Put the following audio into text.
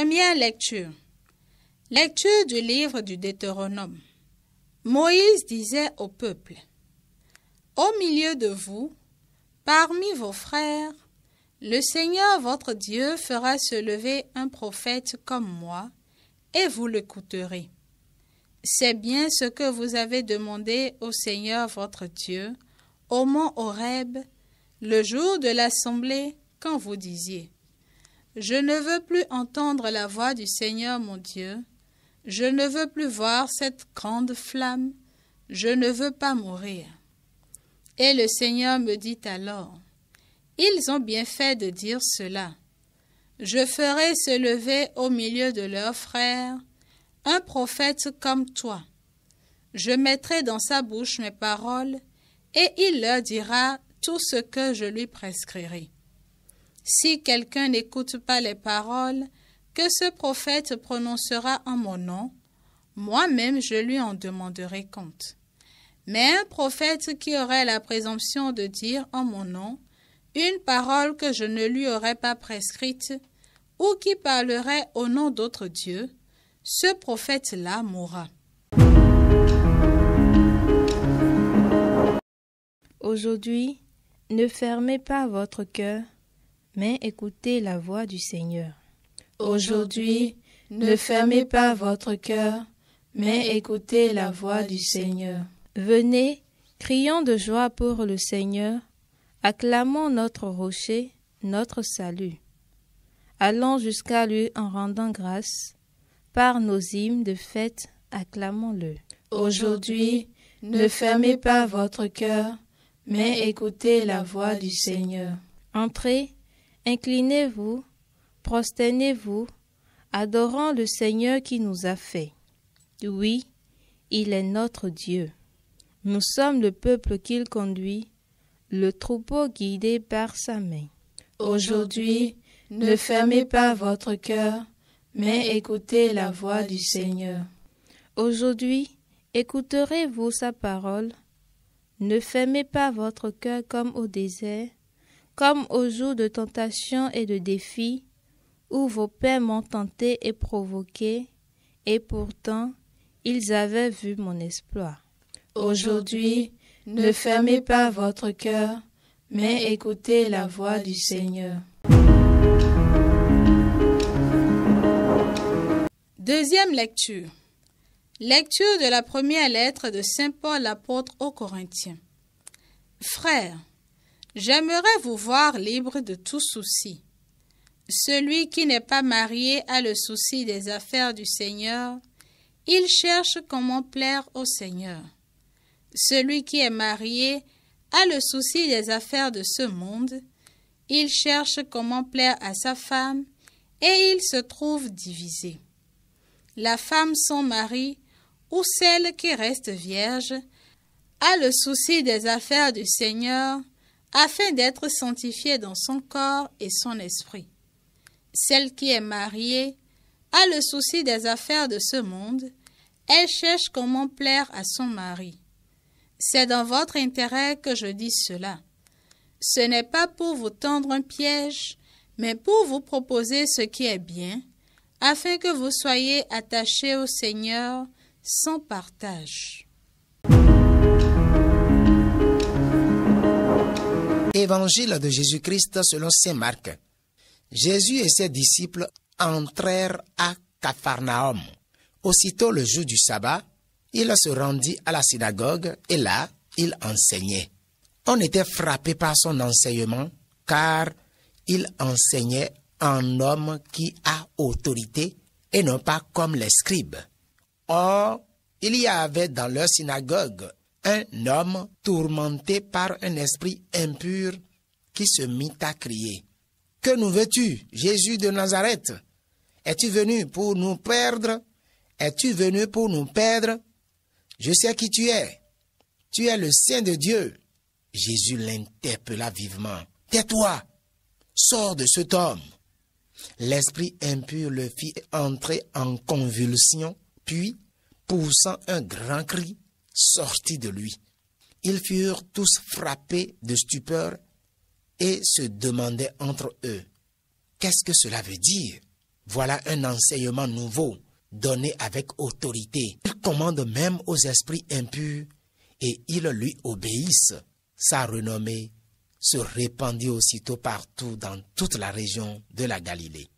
Première lecture. Lecture du livre du Deutéronome. Moïse disait au peuple, Au milieu de vous, parmi vos frères, le Seigneur votre Dieu fera se lever un prophète comme moi, et vous l'écouterez. C'est bien ce que vous avez demandé au Seigneur votre Dieu, au mont Horeb, le jour de l'assemblée, quand vous disiez je ne veux plus entendre la voix du Seigneur mon Dieu. Je ne veux plus voir cette grande flamme. Je ne veux pas mourir. Et le Seigneur me dit alors, Ils ont bien fait de dire cela. Je ferai se lever au milieu de leurs frères un prophète comme toi. Je mettrai dans sa bouche mes paroles, et il leur dira tout ce que je lui prescrirai. Si quelqu'un n'écoute pas les paroles que ce prophète prononcera en mon nom, moi-même je lui en demanderai compte. Mais un prophète qui aurait la présomption de dire en mon nom une parole que je ne lui aurais pas prescrite, ou qui parlerait au nom d'autres dieux, ce prophète-là mourra. Aujourd'hui, ne fermez pas votre cœur mais écoutez la voix du Seigneur. Aujourd'hui, ne fermez pas votre cœur, mais écoutez la voix du Seigneur. Venez, crions de joie pour le Seigneur, acclamons notre rocher, notre salut. Allons jusqu'à lui en rendant grâce, par nos hymnes de fête, acclamons-le. Aujourd'hui, ne fermez pas votre cœur, mais écoutez la voix du Seigneur. Entrez, Inclinez-vous, prosternez-vous, adorant le Seigneur qui nous a fait. Oui, il est notre Dieu. Nous sommes le peuple qu'il conduit, le troupeau guidé par sa main. Aujourd'hui, ne fermez pas votre cœur, mais écoutez la voix du Seigneur. Aujourd'hui, écouterez-vous sa parole. Ne fermez pas votre cœur comme au désert, comme aux jours de tentation et de défi, où vos pères m'ont tenté et provoqué, et pourtant ils avaient vu mon exploit. Aujourd'hui, ne fermez pas votre cœur, mais écoutez la voix du Seigneur. Deuxième lecture. Lecture de la première lettre de Saint Paul l'apôtre aux Corinthiens. Frères, J'aimerais vous voir libre de tout souci. Celui qui n'est pas marié a le souci des affaires du Seigneur. Il cherche comment plaire au Seigneur. Celui qui est marié a le souci des affaires de ce monde. Il cherche comment plaire à sa femme et il se trouve divisé. La femme sans mari ou celle qui reste vierge a le souci des affaires du Seigneur afin d'être sanctifiée dans son corps et son esprit. Celle qui est mariée a le souci des affaires de ce monde, elle cherche comment plaire à son mari. C'est dans votre intérêt que je dis cela. Ce n'est pas pour vous tendre un piège, mais pour vous proposer ce qui est bien, afin que vous soyez attachés au Seigneur sans partage. Évangile de Jésus-Christ selon Saint Marc. Jésus et ses disciples entrèrent à Capharnaüm. Aussitôt le jour du sabbat, il se rendit à la synagogue et là, il enseignait. On était frappé par son enseignement car il enseignait un homme qui a autorité et non pas comme les scribes. Or, il y avait dans leur synagogue un homme tourmenté par un esprit impur qui se mit à crier. Que nous veux-tu, Jésus de Nazareth Es-tu venu pour nous perdre Es-tu venu pour nous perdre Je sais qui tu es. Tu es le Saint de Dieu. Jésus l'interpella vivement. Tais-toi, sors de cet homme. L'esprit impur le fit entrer en convulsion, puis, poussant un grand cri, Sortis de lui. Ils furent tous frappés de stupeur et se demandaient entre eux, Qu'est-ce que cela veut dire Voilà un enseignement nouveau, donné avec autorité. Il commande même aux esprits impurs et ils lui obéissent. Sa renommée se répandit aussitôt partout dans toute la région de la Galilée.